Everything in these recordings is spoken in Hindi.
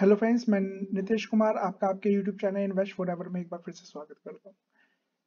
हेलो फ्रेंड्स मैं नितेश कुमार आपका आपके YouTube channel invest forever में एक बार फिर से स्वागत करता हूँ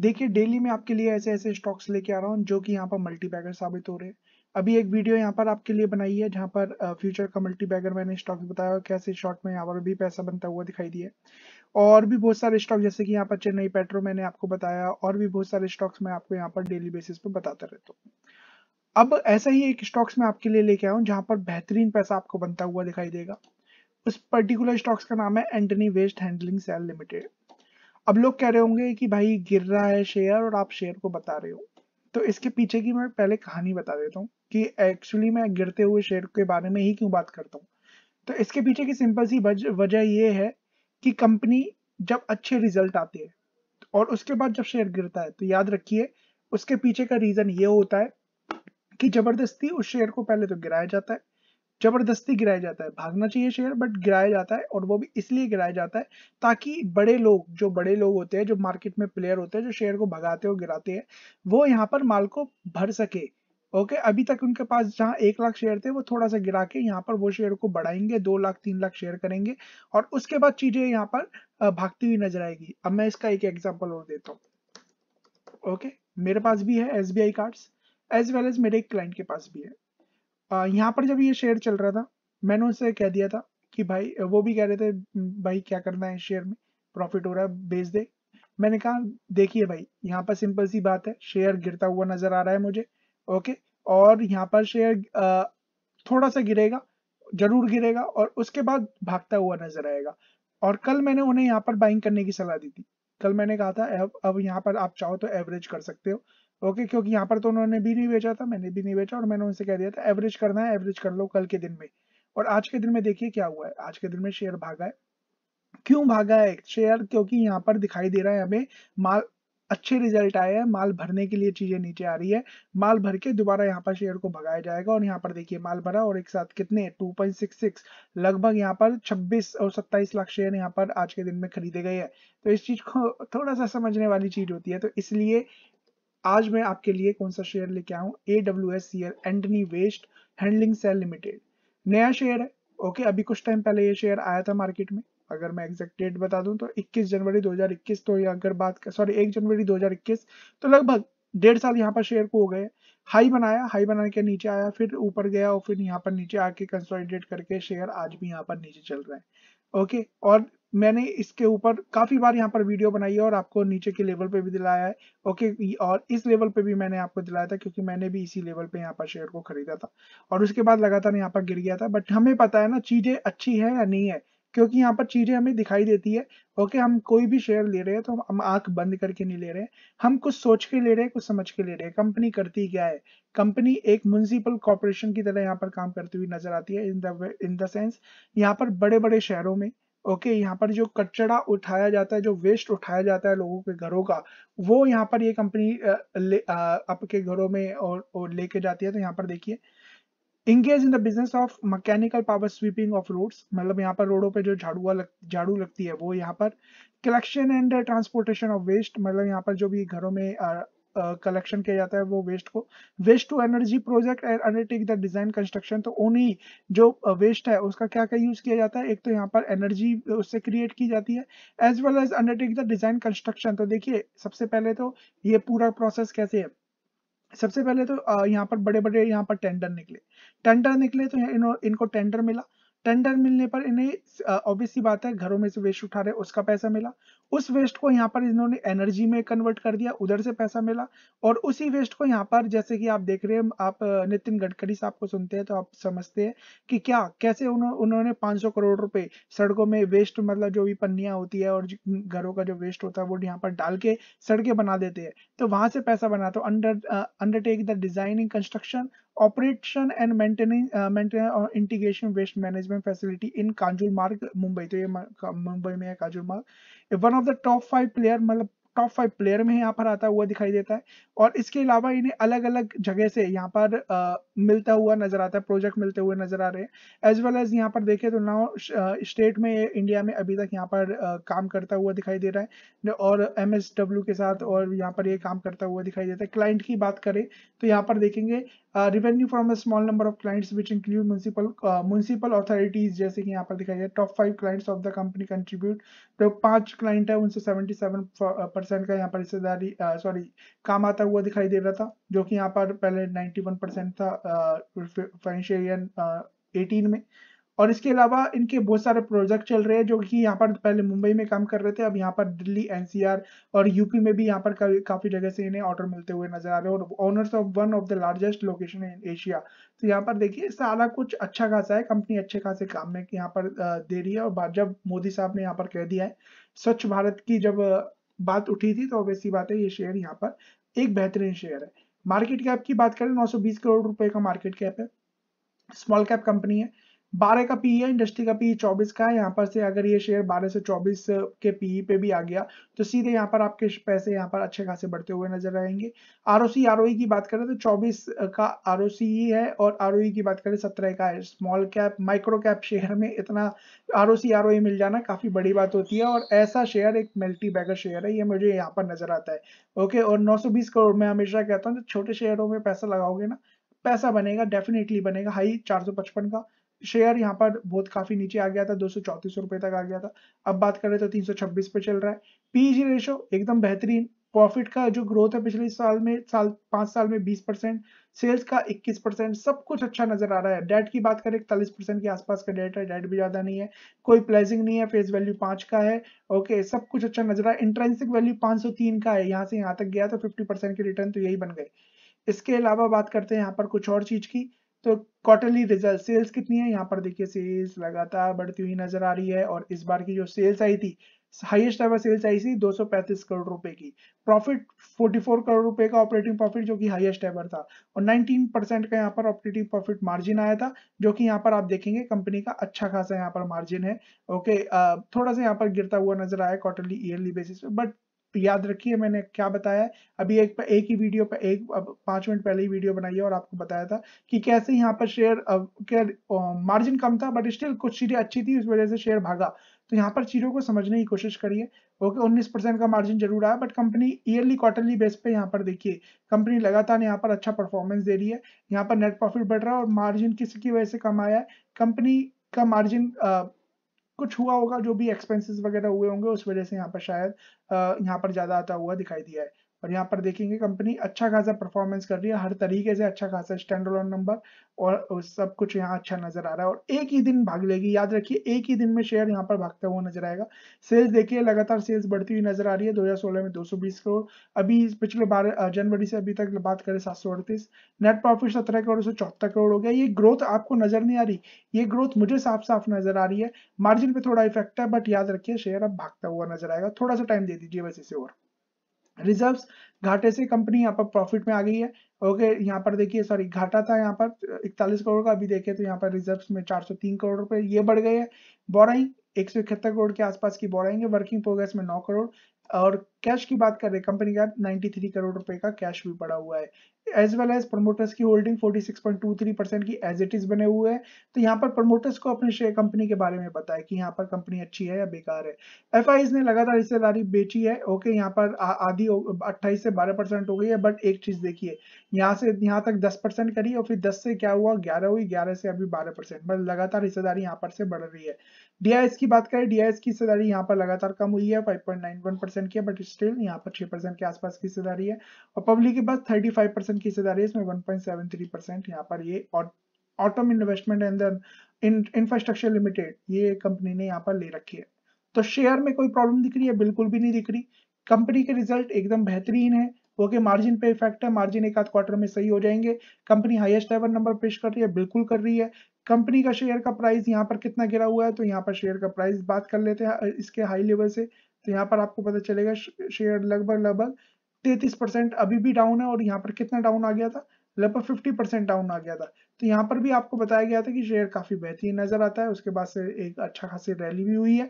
देखिए डेली मैं आपके लिए ऐसे ऐसे स्टॉक्स लेके आ रहा हूँ जो कि यहाँ पर मल्टी साबित हो रहे हैं अभी एक वीडियो यहाँ पर आपके लिए बनाई है जहाँ पर फ्यूचर का मल्टी मैंने स्टॉक्स बताया और कैसे शॉर्ट में यहाँ पर भी पैसा बनता हुआ दिखाई दिया और भी बहुत सारे स्टॉक जैसे कि यहाँ पर चेन्नई पेट्रो मैंने आपको बताया और भी बहुत सारे स्टॉक्स मैं आपको यहाँ पर डेली बेसिस पे बताता रहता हूँ अब ऐसा ही एक स्टॉक्स मैं आपके लिए लेके आया हूँ जहाँ पर बेहतरीन पैसा आपको बनता हुआ दिखाई देगा उस पर्टिकुलर स्टॉक्स का नाम है Antony waste handling cell limited अब लोग कह रहे होंगे कि भाई गिर रहा है शेयर और आप शेयर को बता रहे हो तो इसके पीछे की मैं पहले कहानी बता देता हूँ कि एक्चुअली मैं गिरते हुए शेयर के बारे में ही क्यों बात करता हूँ तो इसके पीछे की सिंपल सी वजह यह है कि कंपनी जब अच्छे रिजल्ट आते हैं और उसके बाद जब शेयर गिरता है तो याद रखिए उसके पीछे का रीजन ये होता है कि जबरदस्ती उस शेयर को पहले तो गिराया जाता है जबरदस्ती गिराया जाता है भागना चाहिए शेयर बट गिराया जाता है और वो भी इसलिए गिराया जाता है ताकि बड़े लोग जो बड़े लोग होते हैं जो मार्केट में प्लेयर होते हैं जो शेयर को भगाते और गिराते हैं वो यहाँ पर माल को भर सके ओके okay, अभी तक उनके पास जहाँ एक लाख शेयर थे वो थोड़ा सा गिरा के यहाँ पर वो शेयर को बढ़ाएंगे दो लाख तीन लाख शेयर करेंगे और उसके बाद चीजें यहाँ पर भागती हुई नजर आएगी अब मैं इसका एक एग्जाम्पल और देता हूँ ओके okay, मेरे पास भी है S B I card as well as मेरे एक क्लाइंट के पास भी है यहाँ पर जब ये शेयर चल रहा था मैंने उनसे कह दिया था कि भाई वो भी कह रहे थे भाई क्या करना है शेयर में प्रॉफिट हो रहा है बेच दे मैंने कहा देखिए भाई यहाँ पर सिंपल सी बात है शेयर गिरता हुआ नजर आ रहा है मुझे ओके और यहाँ पर शेयर थोड़ा सा गिरेगा जरूर गिरेगा और उसके बाद भागता हुआ नजर आएगा और कल मैंने उन्हें यहाँ पर बाइंग करने की सलाह दी थी कल मैंने कहा था अब अब यहाँ पर आप चाहो तो एवरेज कर सकते हो ओके क्योंकि यहाँ पर तो उन्होंने भी नहीं बेचा था मैंने भी नहीं बेचा और मैंने उनसे कह दिया था एवरेज करना है एवरेज कर लो कल के दिन में और आज के दिन में देखिए क्या हुआ है आज के दिन में शेयर भागा है क्यों भागा है शेयर क्योंकि यहाँ पर दिखाई दे रहा है हमें माल अच्छे रिजल्ट आए हैं माल भरने के लिए चीजें नीचे आ रही है माल भर के दोबारा यहाँ पर शेयर को भगाया जाएगा और यहाँ पर देखिए माल भरा और एक साथ कितने 2.66 लगभग यहाँ पर 26 और 27 लाख शेयर यहाँ पर आज के दिन में खरीदे गए हैं तो इस चीज को थोड़ा सा समझने वाली चीज होती है तो इसलिए आज मैं आपके लिए कौन सा शेयर लेके आऊँ A W S C L Antony waste handling cell limited नया शेयर है ओके अभी कुछ टाइम पहले ये शेयर आया था मार्केट में अगर मैं एग्जैक्ट डेट बता दूं तो 21 जनवरी 2021 तो या अगर बात कर सॉरी 1 जनवरी 2021 तो लगभग डेढ़ साल यहाँ पर शेयर को हो गए हाई बनाया हाई बना के नीचे आया फिर ऊपर गया और फिर यहाँ पर नीचे आके कंसोलिडेट करके शेयर आज भी यहाँ पर नीचे चल रहे हैं ओके और मैंने इसके ऊपर काफ़ी बार यहाँ पर वीडियो बनाई है और आपको नीचे के लेवल पे भी दिलाया है ओके और इस लेवल पे भी मैंने आपको दिलाया था क्योंकि मैंने भी इसी लेवल पे यहाँ पर शेयर को खरीदा था और उसके बाद लगातार यहाँ पर गिर गया था बट हमें पता है ना चीज़ें अच्छी है या नहीं है क्योंकि यहाँ पर चीज़ें हमें दिखाई देती है ओके हम कोई भी शेयर ले रहे हैं तो हम आंख बंद करके नहीं ले रहे हैं हम कुछ सोच के ले रहे हैं कुछ समझ के ले रहे हैं कंपनी करती क्या है कंपनी एक म्यूनसिपल कॉर्पोरेशन की तरह यहाँ पर काम करती हुई नजर आती है in the in the sense यहाँ पर बड़े बड़े शहरों में ओके okay, यहाँ पर जो कचरा उठाया जाता है जो वेस्ट उठाया जाता है लोगों के घरों का वो यहाँ पर ये यह कंपनी आपके घरों में और, और लेके जाती है तो यहाँ पर देखिए engage in the business of mechanical power sweeping of roads मतलब यहाँ पर रोडों पे जो झाड़ुआ लग, झाड़ू लगती है वो यहाँ पर collection and transportation of waste मतलब यहाँ पर जो भी घरों में कलेक्शन किया जाता है वो वेस्ट को waste to energy project and undertake the design construction तो ओनली जो वेस्ट है उसका क्या क्या यूज किया जाता है एक तो यहाँ पर एनर्जी उससे क्रिएट की जाती है as well as undertake the design construction तो देखिए सबसे पहले तो ये पूरा प्रोसेस कैसे है सबसे पहले तो यहाँ पर बड़े बड़े यहाँ पर टेंडर निकले टेंडर निकले तो इनको टेंडर मिला टेंडर मिलने पर इन्हें ऑब्वियसली बात है घरों में से वेस्ट उठा रहे उसका पैसा मिला उस वेस्ट को यहाँ पर इन्होंने एनर्जी में कन्वर्ट कर दिया उधर से पैसा मिला और उसी वेस्ट को यहाँ पर जैसे कि आप देख रहे हैं आप नितिन गडकरी साहब को सुनते हैं तो आप समझते हैं कि क्या कैसे उन्होंने उन्होंने 500 करोड़ रुपए सड़कों में वेस्ट मतलब जो भी पन्नियाँ होती है और घरों का जो वेस्ट होता है वो यहाँ पर डाल के सड़कें बना देते हैं तो वहां से पैसा बना तो under undertake the designing construction operation and maintaining और integration waste management facility in Kanjur Marg Mumbai तो ये मुंबई में है Kanjur Marg one of the top five player मतलब टॉप फाइव प्लेयर में यहाँ पर आता हुआ दिखाई देता है और इसके अलावा इन्हें अलग अलग जगह से यहाँ पर uh, मिलता हुआ नजर आता है प्रोजेक्ट मिलते हुए नजर आ रहे हैं एज वेल एज यहाँ पर देखें तो नाउ स्टेट में इंडिया में अभी तक यहाँ पर काम करता हुआ दिखाई दे रहा है और एम के साथ और यहाँ पर ये काम करता हुआ दिखाई देता है क्लाइंट की बात करें तो यहाँ पर देखेंगे revenue from a small number of clients which include municipal municipal authorities जैसे कि यहाँ पर दिखाई दे top five clients of the company contribute तो पांच क्लाइंट है उनसे सेवेंटी सेवन परसेंट का यहाँ पर हिस्सेदारी सॉरी काम आता हुआ दिखाई दे रहा था जो कि यहाँ पर पहले नाइन्टी वन परसेंट था फाइनेंशियल ईयर एटीन में और इसके अलावा इनके बहुत सारे प्रोजेक्ट चल रहे हैं जो कि यहाँ पर पहले मुंबई में काम कर रहे थे अब यहाँ पर दिल्ली एनसीआर और यूपी में भी यहाँ पर काफी जगह से इन्हें ऑर्डर मिलते हुए नजर आ रहे हैं और owners of one of the largest location in Asia तो यहाँ पर देखिए सारा कुछ अच्छा खासा है कंपनी अच्छे खासे काम में यहाँ पर दे रही है और जब मोदी साहब ने यहाँ पर कह दिया है स्वच्छ भारत की जब बात उठी थी तो वैसी बात है ये शेयर यहाँ पर एक बेहतरीन शेयर है मार्केट कैप की बात करें 920 करोड़ रुपए का मार्केट कैप है स्मॉल कैप कंपनी है 12 का पीई e है इंडस्ट्री का पीई e 24 का है यहाँ पर से अगर ये शेयर 12 से 24 के पीई e पे भी आ गया तो सीधे यहाँ पर आपके पैसे यहाँ पर अच्छे खासे बढ़ते हुए नजर आएंगे आर ओ सी आर की बात करें तो 24 का आर ओ सी ही है और आर की बात करें 17 का है small cap micro cap share में इतना आर ओ सी आर मिल जाना काफी बड़ी बात होती है और ऐसा शेयर एक मल्टी बैगर शेयर है ये मुझे यहाँ पर नजर आता है ओके और बीस करोड़ में हमेशा कहता हूँ छोटे शेयरों में पैसा लगाओगे ना पैसा बनेगा डेफिनेटली बनेगा हाई पचपन का शेयर यहाँ पर बहुत काफी नीचे आ गया था दो रुपए तक आ गया था अब बात करें तो 326 पे चल रहा है पीजी रेशो e एकदम बेहतरीन प्रॉफिट का जो ग्रोथ है पिछले साल में साल पांच साल में 20 परसेंट सेल्स का 21 परसेंट सब कुछ अच्छा नजर आ रहा है डेट की बात करें इकतालीस परसेंट के आसपास का डेट है डेट भी ज्यादा नहीं है कोई प्लेजिंग नहीं है फेस वैल्यू पांच का है ओके सब कुछ अच्छा नजर आ रहा इंट्रेंसिक वैल्यू पांच का है यहाँ से यहाँ तक गया तो फिफ्टी परसेंट के रिटर्न तो यही बन गए इसके अलावा बात करते हैं यहाँ पर कुछ और चीज की तो क्वार्टरली रिजल्ट सेल्स कितनी है यहाँ पर देखिए सेल्स लगातार बढ़ती हुई नजर आ रही है और इस बार की जो सेल्स आई थी हाईएस्ट एवर सेल्स आई थी 235 करोड़ रुपए की प्रॉफिट 44 करोड़ रुपए का ऑपरेटिंग प्रॉफिट जो कि हाईएस्ट एवर था और 19 परसेंट का यहाँ पर ऑपरेटिंग प्रॉफिट मार्जिन आया था जो कि यहाँ पर आप देखेंगे कंपनी का अच्छा खासा यहाँ पर मार्जिन है ओके थोड़ा सा यहाँ पर गिरता हुआ नजर आया क्वार्टरली ईयरली बेसिस पे बट याद रखिए मैंने क्या बताया अभी एक एक ही वीडियो पर एक पांच मिनट पहले ही वीडियो बनाई है और आपको बताया था कि कैसे यहाँ पर शेयर मार्जिन कम था बट स्टिल कुछ चीज़ें अच्छी थी उस वजह से शेयर भागा तो यहाँ पर चीज़ों को समझने की कोशिश करिए ओके उन्नीस परसेंट का मार्जिन जरूर आया but company yearly quarterly base पे यहाँ पर देखिए कंपनी लगातार यहाँ पर अच्छा परफॉर्मेंस दे रही है यहाँ पर नेट प्रॉफिट बढ़ रहा है और मार्जिन किसी की वजह से कम आया है कंपनी का मार्जिन कुछ हुआ होगा जो भी एक्सपेंसेस वगैरह हुए होंगे उस वजह से यहाँ पर शायद यहाँ पर ज़्यादा आता हुआ दिखाई दिया है और यहाँ पर देखेंगे कंपनी अच्छा खासा परफॉर्मेंस कर रही है हर तरीके से अच्छा खासा स्टैंड नंबर और सब कुछ यहाँ अच्छा नजर आ रहा है और एक ही दिन भाग लेगी याद रखिए एक ही दिन में शेयर यहाँ पर भागता हुआ नजर आएगा सेल्स देखिए लगातार सेल्स बढ़ती हुई नजर आ रही है दो में दो करोड़ अभी पिछले बारह जनवरी से अभी तक बात करें सात नेट प्रॉफिट सत्रह करोड़ से चौहत्तर करोड़ हो गया ये ग्रोथ आपको नजर नहीं आ रही ये ग्रोथ मुझे साफ साफ नजर आ रही है मार्जिन पे थोड़ा इफेक्ट है बट याद रखिए शेयर अब भागता हुआ नजर आएगा थोड़ा सा टाइम दे दीजिए बस इसे और रिजर्व्स घाटे से कंपनी यहाँ पर प्रॉफिट में आ गई है ओके यहाँ पर देखिए सॉरी घाटा था यहाँ पर 41 करोड़ का अभी देखे तो यहाँ पर रिजर्व्स में 403 करोड़ रुपए ये बढ़ गए हैं बोराइंग एक करोड़ के आसपास की बोराइंग है वर्किंग प्रोग्रेस में 9 करोड़ और कैश की बात कर रहे कंपनी का 93 करोड़ रुपए का कैश भी पड़ा हुआ है एज वेल एज प्रमोटर्स की होल्डिंग 46.23 परसेंट की एज इट इज बने हुए हैं तो यहाँ पर प्रमोटर्स को अपने शेयर कंपनी के बारे में पता है कि यहाँ पर कंपनी अच्छी है या बेकार है एफ ने लगातार हिस्सेदारी बेची है ओके यहाँ पर आधी अट्ठाईस से बारह हो गई है बट एक चीज देखिए यहाँ से यहाँ तक दस करी और फिर दस से क्या हुआ ग्यारह हुई ग्यारह से अभी बारह परसेंट मतलब लगातार हिस्सेदारी यहाँ पर से बढ़ रही है डीआईएस की बात करें डीआईएस की हिस्सेदारी यहाँ पर लगातार कम हुई है five point nine one percent की बट स्टिल यहाँ पर छह परसेंट के आसपास की हिस्सेदारी है और पब्लिक के पास थर्टी फाइव परसेंट की हिस्सेदारी है इसमें 1.73% यहाँ पर ये autumn investment and infrastructure limited ये कंपनी ने यहाँ पर ले रखी है तो शेयर में कोई प्रॉब्लम दिख रही है बिल्कुल भी नहीं दिख रही कंपनी के रिजल्ट एकदम बेहतरीन है वो के मार्जिन पे इफेक्ट है मार्जिन एक आध क्वार्टर में सही हो जाएंगे कंपनी हाईएस्ट एवर नंबर पेश कर रही है बिल्कुल कर रही है कंपनी का शेयर का प्राइस यहाँ पर कितना गिरा हुआ है तो यहाँ पर शेयर का प्राइस बात कर लेते हैं इसके हाई लेवल से तो यहाँ पर आपको पता चलेगा शेयर लगभग लगभग तैतीस परसेंट अभी भी डाउन है और यहाँ पर कितना डाउन आ गया था लगभग फिफ्टी परसेंट डाउन आ गया था तो यहाँ पर भी आपको बताया गया था कि शेयर काफी बेहतरीन नजर आता है उसके बाद से एक अच्छा खासी रैली भी हुई है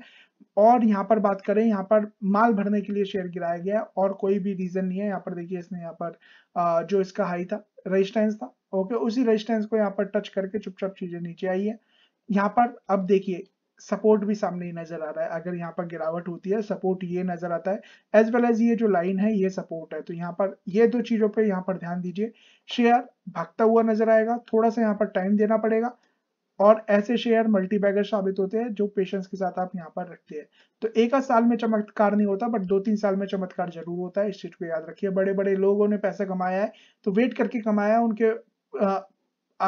और यहाँ पर बात करें यहाँ पर माल भरने के लिए शेयर गिराया गया है और कोई भी रीजन नहीं है यहाँ पर देखिए इसने यहाँ पर जो इसका हाई था रजिस्टेंस था ओके उसी रजिस्टेंस को यहाँ पर टच करके चुपचाप चीजें नीचे आई है यहाँ पर अब देखिए सपोर्ट भी सामने ही नजर आ रहा है अगर यहाँ पर गिरावट होती है सपोर्ट ये नजर आता है एज वेल एज ये जो लाइन है ये सपोर्ट है तो यहाँ पर ये दो चीजों पर यहाँ पर ध्यान दीजिए शेयर भागता हुआ नजर आएगा थोड़ा सा यहाँ पर टाइम देना पड़ेगा और ऐसे शेयर मल्टीबैगर साबित होते हैं जो पेशेंस के साथ आप यहाँ पर रखते हैं तो एक साल में चमत्कार नहीं होता बट दो तीन साल में चमत्कार जरूर होता है इस चीज को याद रखिए बड़े बड़े लोगों ने पैसा कमाया है तो वेट करके कमाया उनके आ,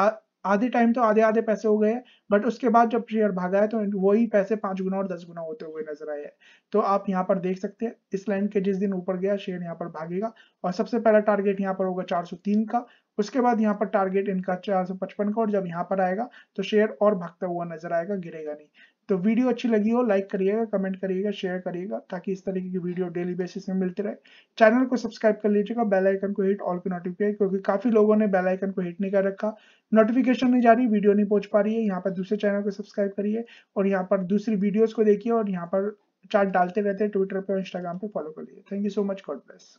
आ, आधे टाइम तो आधे आधे पैसे हो गए बट उसके बाद जब शेयर भागा है तो वही पैसे पांच गुना और दस गुना होते हुए नजर आए हैं तो आप यहाँ पर देख सकते हैं इस लाइन के जिस दिन ऊपर गया शेयर यहाँ पर भागेगा और सबसे पहला टारगेट यहाँ पर होगा 403 का उसके बाद यहाँ पर टारगेट इनका 455 का और जब यहाँ पर आएगा तो शेयर और भागता हुआ नजर आएगा गिरेगा नहीं तो वीडियो अच्छी लगी हो लाइक करिएगा कमेंट करिएगा शेयर करिएगा ताकि इस तरीके की वीडियो डेली बेसिस में मिलती रहे चैनल को सब्सक्राइब कर लीजिएगा बेल आइकन को हिट ऑल की नोटिफिकेशन क्योंकि काफी लोगों ने बेल आइकन को हिट नहीं कर रखा नोटिफिकेशन नहीं जा रही वीडियो नहीं पहुंच पा रही है यहाँ पर दूसरे चैनल को सब्सक्राइब करिए और यहाँ पर दूसरी वीडियोज को देखिए और यहाँ पर चार्ट डालते रहते हैं ट्विटर पर इंस्टाग्राम पर फॉलो करिए thank you so much God bless